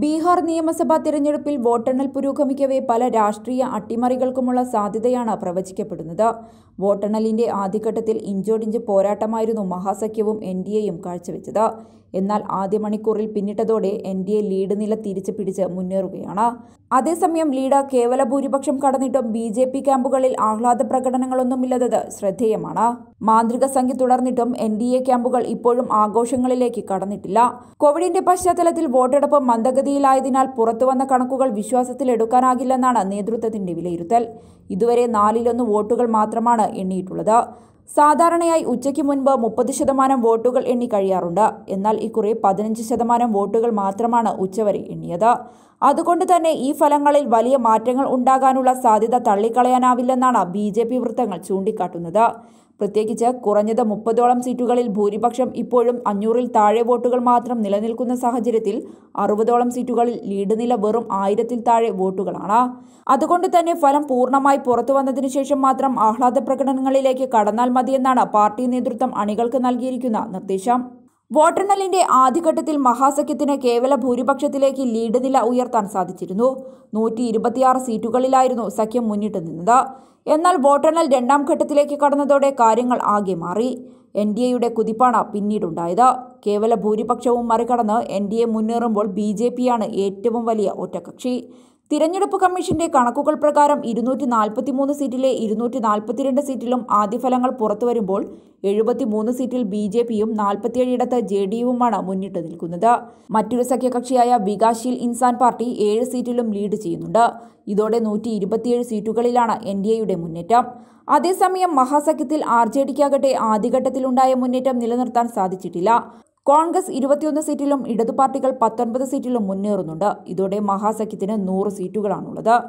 ബീഹാർ നിയമസഭാ തിരഞ്ഞെടുപ്പിൽ വോട്ടെണ്ണൽ പുരോഗമിക്കവേ പല രാഷ്ട്രീയ അട്ടിമറികൾക്കുമുള്ള സാധ്യതയാണ് പ്രവചിക്കപ്പെടുന്നത് വോട്ടെണ്ണലിന്റെ ആദ്യഘട്ടത്തിൽ ഇഞ്ചോടിഞ്ച് പോരാട്ടമായിരുന്നു മഹാസഖ്യവും എൻ ഡി എയും കാഴ്ചവെച്ചത് എന്നാൽ ആദ്യ മണിക്കൂറിൽ പിന്നിട്ടതോടെ എൻ ഡി എ ലീഡ് നില തിരിച്ചു പിടിച്ച് മുന്നേറുകയാണ് അതേസമയം ലീഡ് കേവല ഭൂരിപക്ഷം കടന്നിട്ടും ബി ജെ പി ക്യാമ്പുകളിൽ ആഹ്ലാദ പ്രകടനങ്ങളൊന്നുമില്ലാത്തത് ശ്രദ്ധേയമാണ് മാന്ത്രിക സംഖ്യ തുടർന്നിട്ടും എൻ ഡി എ ക്യാമ്പുകൾ ഇപ്പോഴും ആഘോഷങ്ങളിലേക്ക് കടന്നിട്ടില്ല കോവിഡിന്റെ പശ്ചാത്തലത്തിൽ വോട്ടെടുപ്പ് മന്ദഗതിയിലായതിനാൽ പുറത്തുവന്ന കണക്കുകൾ വിശ്വാസത്തിലെടുക്കാനാകില്ലെന്നാണ് നേതൃത്വത്തിന്റെ വിലയിരുത്തൽ ഇതുവരെ നാലിലൊന്ന് വോട്ടുകൾ മാത്രമാണ് എണ്ണിയിട്ടുള്ളത് സാധാരണയായി ഉച്ചയ്ക്ക് മുൻപ് മുപ്പത് ശതമാനം വോട്ടുകൾ എണ്ണി കഴിയാറുണ്ട് എന്നാൽ ഇക്കുറി പതിനഞ്ച് ശതമാനം വോട്ടുകൾ മാത്രമാണ് ഉച്ചവരെ എണ്ണിയത് അതുകൊണ്ട് തന്നെ ഈ ഫലങ്ങളിൽ വലിയ മാറ്റങ്ങൾ ഉണ്ടാകാനുള്ള സാധ്യത തള്ളിക്കളയാനാവില്ലെന്നാണ് ബി ജെ പി വൃത്തങ്ങൾ ചൂണ്ടിക്കാട്ടുന്നത് പ്രത്യേകിച്ച് കുറഞ്ഞത് മുപ്പതോളം സീറ്റുകളിൽ ഭൂരിപക്ഷം ഇപ്പോഴും അഞ്ഞൂറിൽ താഴെ വോട്ടുകൾ മാത്രം നിലനിൽക്കുന്ന സാഹചര്യത്തിൽ അറുപതോളം സീറ്റുകളിൽ ലീഡ് നില വെറും ആയിരത്തിൽ താഴെ വോട്ടുകളാണ് അതുകൊണ്ട് തന്നെ ഫലം പൂർണ്ണമായി പുറത്തു വന്നതിനു ശേഷം മാത്രം ആഹ്ലാദ പ്രകടനങ്ങളിലേക്ക് കടന്നാൽ മതിയെന്നാണ് പാർട്ടി നേതൃത്വം അണികൾക്ക് നൽകിയിരിക്കുന്ന നിർദ്ദേശം വോട്ടെണ്ണലിന്റെ ആദ്യഘട്ടത്തിൽ മഹാസഖ്യത്തിന് കേവല ഭൂരിപക്ഷത്തിലേക്ക് ലീഡ് നില ഉയർത്താൻ സാധിച്ചിരുന്നു നൂറ്റി ഇരുപത്തിയാറ് സീറ്റുകളിലായിരുന്നു സഖ്യം മുന്നിട്ട് നിന്നത് എന്നാൽ വോട്ടെണ്ണൽ രണ്ടാം ഘട്ടത്തിലേക്ക് കടന്നതോടെ കാര്യങ്ങൾ ആകെ മാറി എൻ ഡി എയുടെ കുതിപ്പാണ് പിന്നീടുണ്ടായത് കേവല ഭൂരിപക്ഷവും മറികടന്ന് എൻ ഡി എ മുന്നേറുമ്പോൾ ബി ജെ പിയാണ് ഏറ്റവും വലിയ ഒറ്റകക്ഷി തിരഞ്ഞെടുപ്പ് കമ്മീഷന്റെ കണക്കുകൾ പ്രകാരം ഇരുന്നൂറ്റി നാൽപ്പത്തി മൂന്ന് സീറ്റിലെ ഇരുന്നൂറ്റി നാൽപ്പത്തിരണ്ട് സീറ്റിലും ആദ്യഫലങ്ങൾ പുറത്തു വരുമ്പോൾ എഴുപത്തിമൂന്ന് സീറ്റിൽ ബി ജെ പിയും നാൽപ്പത്തിയേഴിടത്ത് ജെ ഡി യുമാണ് മുന്നിട്ട് നിൽക്കുന്നത് മറ്റൊരു സഖ്യകക്ഷിയായ വികാശീൽ ഇൻസാൻ പാർട്ടി ഏഴ് സീറ്റിലും ലീഡ് ചെയ്യുന്നുണ്ട് ഇതോടെ നൂറ്റി ഇരുപത്തിയേഴ് സീറ്റുകളിലാണ് എൻ ഡി എയുടെ മുന്നേറ്റം അതേസമയം മഹാസഖ്യത്തിൽ ആർ ജെ ഡിക്കാകട്ടെ ആദ്യഘട്ടത്തിലുണ്ടായ മുന്നേറ്റം നിലനിർത്താൻ സാധിച്ചിട്ടില്ല കോൺഗ്രസ് ഇരുപത്തിയൊന്ന് സീറ്റിലും ഇടതുപാർട്ടികൾ പത്തൊൻപത് സീറ്റിലും മുന്നേറുന്നുണ്ട് ഇതോടെ മഹാസഖ്യത്തിന് നൂറ് സീറ്റുകളാണുള്ളത്